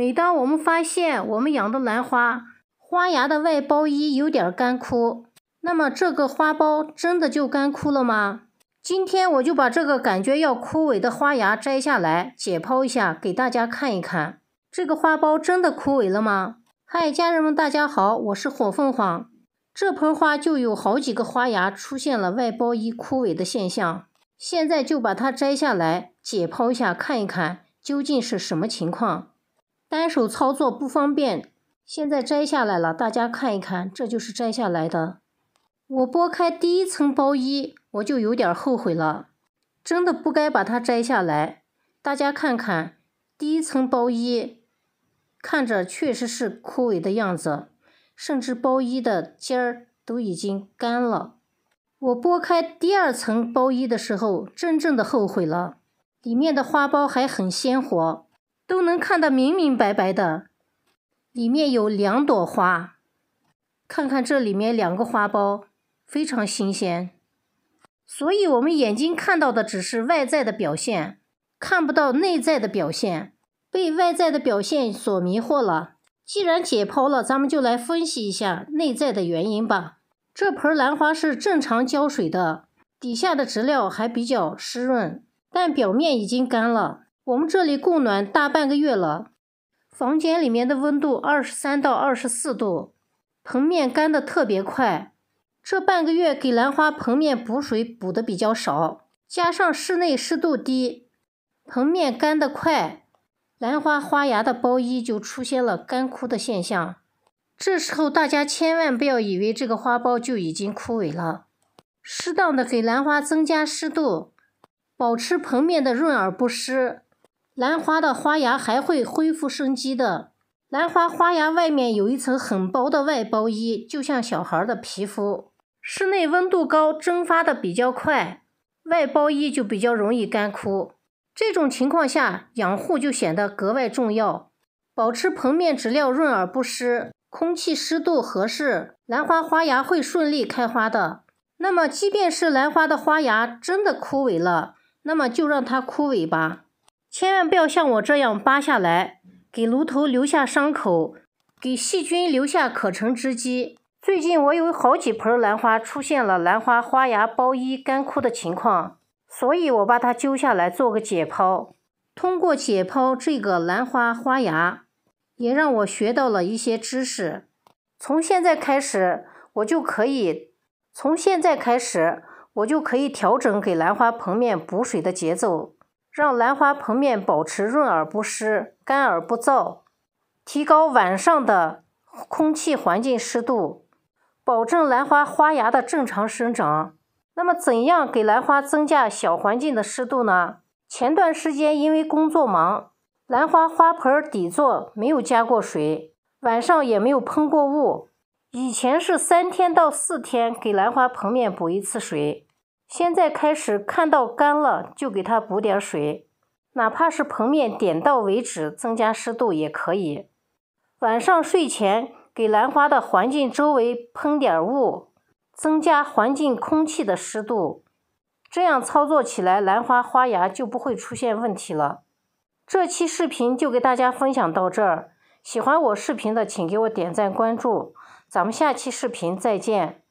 每当我们发现我们养的兰花花芽的外包衣有点干枯，那么这个花苞真的就干枯了吗？今天我就把这个感觉要枯萎的花芽摘下来解剖一下，给大家看一看，这个花苞真的枯萎了吗？嗨，家人们，大家好，我是火凤凰。这盆花就有好几个花芽出现了外包衣枯萎的现象，现在就把它摘下来解剖一下，看一看究竟是什么情况。单手操作不方便，现在摘下来了，大家看一看，这就是摘下来的。我剥开第一层包衣，我就有点后悔了，真的不该把它摘下来。大家看看，第一层包衣，看着确实是枯萎的样子，甚至包衣的尖儿都已经干了。我剥开第二层包衣的时候，真正的后悔了，里面的花苞还很鲜活。都能看得明明白白的，里面有两朵花，看看这里面两个花苞非常新鲜。所以，我们眼睛看到的只是外在的表现，看不到内在的表现，被外在的表现所迷惑了。既然解剖了，咱们就来分析一下内在的原因吧。这盆兰花是正常浇水的，底下的植料还比较湿润，但表面已经干了。我们这里供暖大半个月了，房间里面的温度二十三到二十四度，盆面干的特别快。这半个月给兰花盆面补水补的比较少，加上室内湿度低，盆面干的快，兰花花芽的包衣就出现了干枯的现象。这时候大家千万不要以为这个花苞就已经枯萎了，适当的给兰花增加湿度，保持盆面的润而不湿。兰花的花芽还会恢复生机的。兰花花芽外面有一层很薄的外包衣，就像小孩的皮肤。室内温度高，蒸发的比较快，外包衣就比较容易干枯。这种情况下，养护就显得格外重要。保持盆面质料润而不湿，空气湿度合适，兰花花芽会顺利开花的。那么，即便是兰花的花芽真的枯萎了，那么就让它枯萎吧。千万不要像我这样扒下来，给炉头留下伤口，给细菌留下可乘之机。最近我有好几盆兰花出现了兰花花芽包衣干枯的情况，所以我把它揪下来做个解剖。通过解剖这个兰花花芽，也让我学到了一些知识。从现在开始，我就可以从现在开始，我就可以调整给兰花盆面补水的节奏。让兰花盆面保持润而不湿，干而不燥，提高晚上的空气环境湿度，保证兰花花芽的正常生长。那么，怎样给兰花增加小环境的湿度呢？前段时间因为工作忙，兰花花盆底座没有加过水，晚上也没有喷过雾。以前是三天到四天给兰花盆面补一次水。现在开始看到干了就给它补点水，哪怕是盆面点到为止，增加湿度也可以。晚上睡前给兰花的环境周围喷点雾，增加环境空气的湿度，这样操作起来兰花花芽就不会出现问题了。这期视频就给大家分享到这儿，喜欢我视频的请给我点赞关注，咱们下期视频再见。